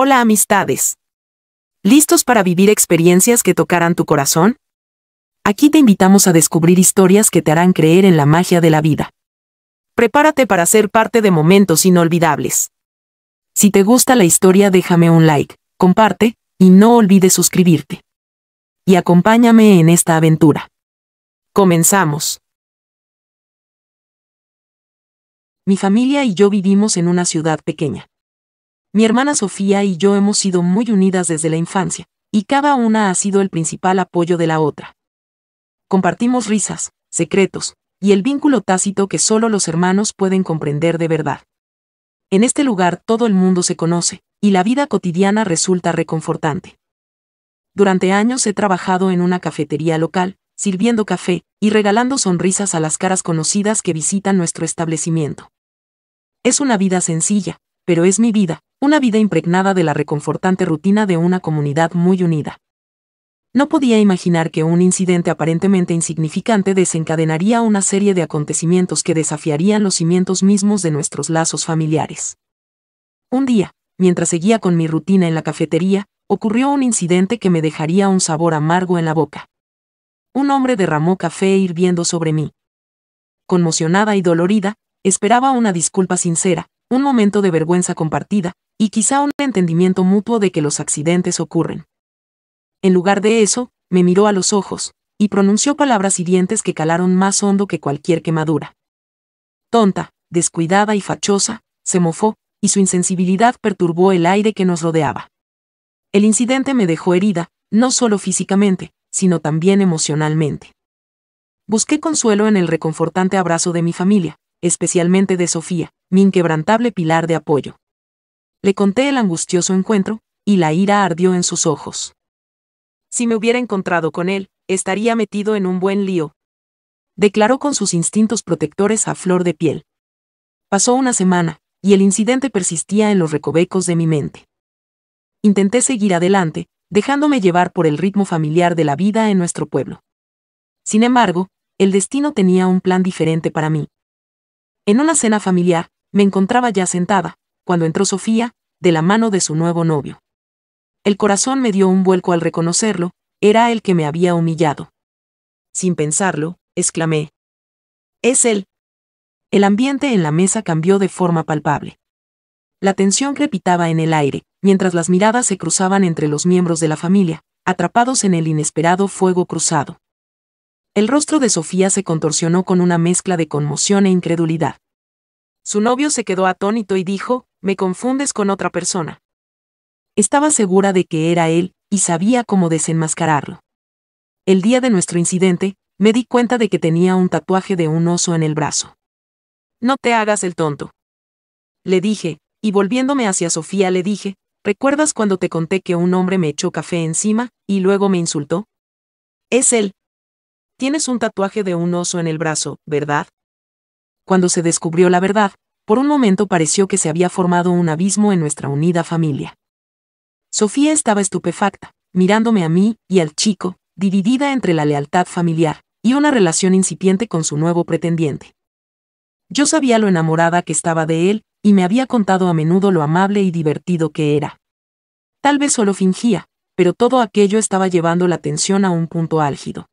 Hola amistades. ¿Listos para vivir experiencias que tocarán tu corazón? Aquí te invitamos a descubrir historias que te harán creer en la magia de la vida. Prepárate para ser parte de momentos inolvidables. Si te gusta la historia déjame un like, comparte, y no olvides suscribirte. Y acompáñame en esta aventura. Comenzamos. Mi familia y yo vivimos en una ciudad pequeña. Mi hermana Sofía y yo hemos sido muy unidas desde la infancia, y cada una ha sido el principal apoyo de la otra. Compartimos risas, secretos, y el vínculo tácito que solo los hermanos pueden comprender de verdad. En este lugar todo el mundo se conoce, y la vida cotidiana resulta reconfortante. Durante años he trabajado en una cafetería local, sirviendo café y regalando sonrisas a las caras conocidas que visitan nuestro establecimiento. Es una vida sencilla, pero es mi vida, una vida impregnada de la reconfortante rutina de una comunidad muy unida. No podía imaginar que un incidente aparentemente insignificante desencadenaría una serie de acontecimientos que desafiarían los cimientos mismos de nuestros lazos familiares. Un día, mientras seguía con mi rutina en la cafetería, ocurrió un incidente que me dejaría un sabor amargo en la boca. Un hombre derramó café hirviendo sobre mí. Conmocionada y dolorida, esperaba una disculpa sincera, un momento de vergüenza compartida, y quizá un entendimiento mutuo de que los accidentes ocurren. En lugar de eso, me miró a los ojos, y pronunció palabras hirientes que calaron más hondo que cualquier quemadura. Tonta, descuidada y fachosa, se mofó, y su insensibilidad perturbó el aire que nos rodeaba. El incidente me dejó herida, no solo físicamente, sino también emocionalmente. Busqué consuelo en el reconfortante abrazo de mi familia, especialmente de Sofía, mi inquebrantable pilar de apoyo. Le conté el angustioso encuentro, y la ira ardió en sus ojos. Si me hubiera encontrado con él, estaría metido en un buen lío. Declaró con sus instintos protectores a flor de piel. Pasó una semana, y el incidente persistía en los recovecos de mi mente. Intenté seguir adelante, dejándome llevar por el ritmo familiar de la vida en nuestro pueblo. Sin embargo, el destino tenía un plan diferente para mí. En una cena familiar, me encontraba ya sentada, cuando entró Sofía, de la mano de su nuevo novio. El corazón me dio un vuelco al reconocerlo, era el que me había humillado. Sin pensarlo, exclamé. Es él. El ambiente en la mesa cambió de forma palpable. La tensión crepitaba en el aire, mientras las miradas se cruzaban entre los miembros de la familia, atrapados en el inesperado fuego cruzado. El rostro de Sofía se contorsionó con una mezcla de conmoción e incredulidad. Su novio se quedó atónito y dijo, me confundes con otra persona. Estaba segura de que era él, y sabía cómo desenmascararlo. El día de nuestro incidente, me di cuenta de que tenía un tatuaje de un oso en el brazo. No te hagas el tonto. Le dije, y volviéndome hacia Sofía le dije, ¿recuerdas cuando te conté que un hombre me echó café encima, y luego me insultó? Es él. Tienes un tatuaje de un oso en el brazo, ¿verdad? Cuando se descubrió la verdad, por un momento pareció que se había formado un abismo en nuestra unida familia. Sofía estaba estupefacta, mirándome a mí y al chico, dividida entre la lealtad familiar y una relación incipiente con su nuevo pretendiente. Yo sabía lo enamorada que estaba de él, y me había contado a menudo lo amable y divertido que era. Tal vez solo fingía, pero todo aquello estaba llevando la atención a un punto álgido.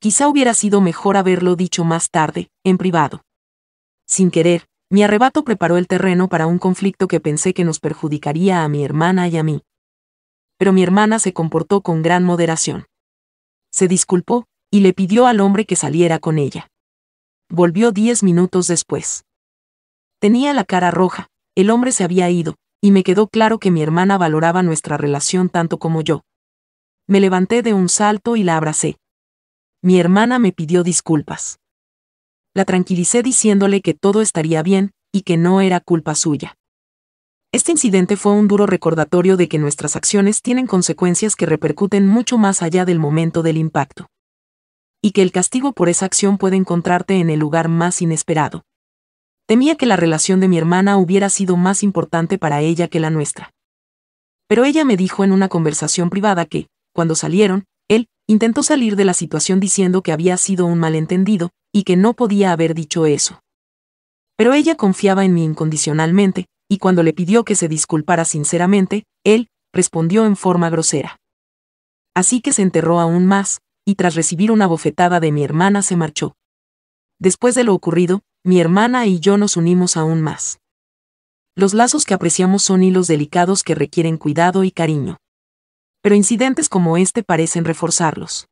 Quizá hubiera sido mejor haberlo dicho más tarde, en privado. Sin querer, mi arrebato preparó el terreno para un conflicto que pensé que nos perjudicaría a mi hermana y a mí. Pero mi hermana se comportó con gran moderación. Se disculpó, y le pidió al hombre que saliera con ella. Volvió diez minutos después. Tenía la cara roja, el hombre se había ido, y me quedó claro que mi hermana valoraba nuestra relación tanto como yo. Me levanté de un salto y la abracé. Mi hermana me pidió disculpas la tranquilicé diciéndole que todo estaría bien, y que no era culpa suya. Este incidente fue un duro recordatorio de que nuestras acciones tienen consecuencias que repercuten mucho más allá del momento del impacto. Y que el castigo por esa acción puede encontrarte en el lugar más inesperado. Temía que la relación de mi hermana hubiera sido más importante para ella que la nuestra. Pero ella me dijo en una conversación privada que, cuando salieron, él intentó salir de la situación diciendo que había sido un malentendido, y que no podía haber dicho eso. Pero ella confiaba en mí incondicionalmente, y cuando le pidió que se disculpara sinceramente, él, respondió en forma grosera. Así que se enterró aún más, y tras recibir una bofetada de mi hermana se marchó. Después de lo ocurrido, mi hermana y yo nos unimos aún más. Los lazos que apreciamos son hilos delicados que requieren cuidado y cariño. Pero incidentes como este parecen reforzarlos.